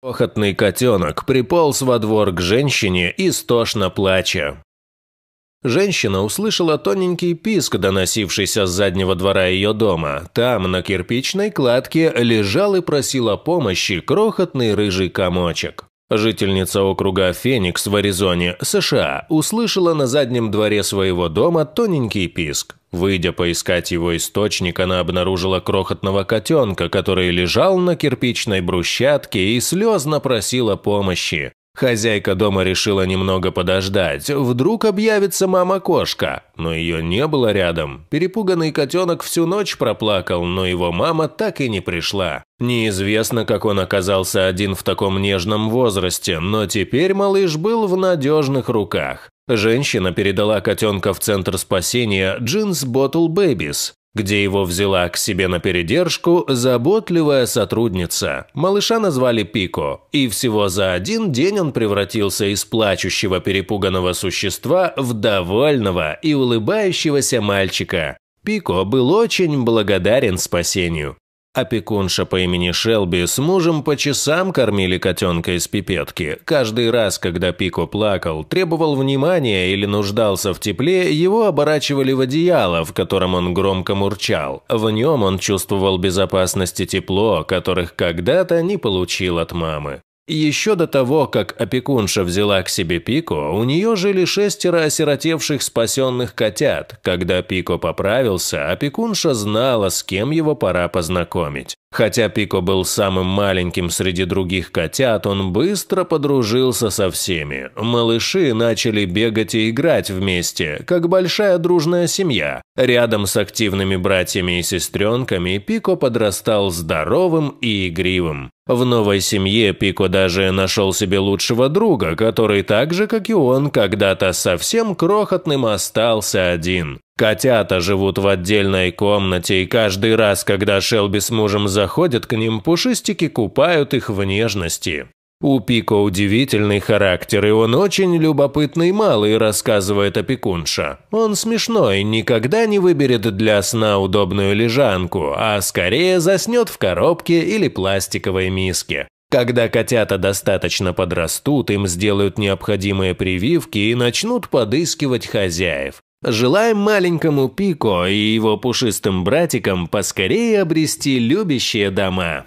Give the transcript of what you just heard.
Охотный котенок приполз во двор к женщине, истошно плача. Женщина услышала тоненький писк, доносившийся с заднего двора ее дома. Там, на кирпичной кладке, лежал и просил о помощи крохотный рыжий комочек. Жительница округа Феникс в Аризоне, США, услышала на заднем дворе своего дома тоненький писк. Выйдя поискать его источник, она обнаружила крохотного котенка, который лежал на кирпичной брусчатке и слезно просила помощи. Хозяйка дома решила немного подождать, вдруг объявится мама-кошка, но ее не было рядом. Перепуганный котенок всю ночь проплакал, но его мама так и не пришла. Неизвестно, как он оказался один в таком нежном возрасте, но теперь малыш был в надежных руках. Женщина передала котенка в Центр спасения Джинс Bottle Бэбис, где его взяла к себе на передержку заботливая сотрудница. Малыша назвали Пико, и всего за один день он превратился из плачущего перепуганного существа в довольного и улыбающегося мальчика. Пико был очень благодарен спасению. Опекунша по имени Шелби с мужем по часам кормили котенка из пипетки. Каждый раз, когда Пико плакал, требовал внимания или нуждался в тепле, его оборачивали в одеяло, в котором он громко мурчал. В нем он чувствовал безопасность и тепло, которых когда-то не получил от мамы. Еще до того, как опекунша взяла к себе Пико, у нее жили шестеро осиротевших спасенных котят. Когда Пико поправился, опекунша знала, с кем его пора познакомить. Хотя Пико был самым маленьким среди других котят, он быстро подружился со всеми. Малыши начали бегать и играть вместе, как большая дружная семья. Рядом с активными братьями и сестренками Пико подрастал здоровым и игривым. В новой семье Пико даже нашел себе лучшего друга, который так же, как и он, когда-то совсем крохотным остался один. Котята живут в отдельной комнате, и каждый раз, когда Шелби с мужем заходят к ним, пушистики купают их в нежности. У Пика удивительный характер, и он очень любопытный малый, рассказывает опекунша. Он смешной, никогда не выберет для сна удобную лежанку, а скорее заснет в коробке или пластиковой миске. Когда котята достаточно подрастут, им сделают необходимые прививки и начнут подыскивать хозяев. Желаем маленькому Пико и его пушистым братикам поскорее обрести любящие дома.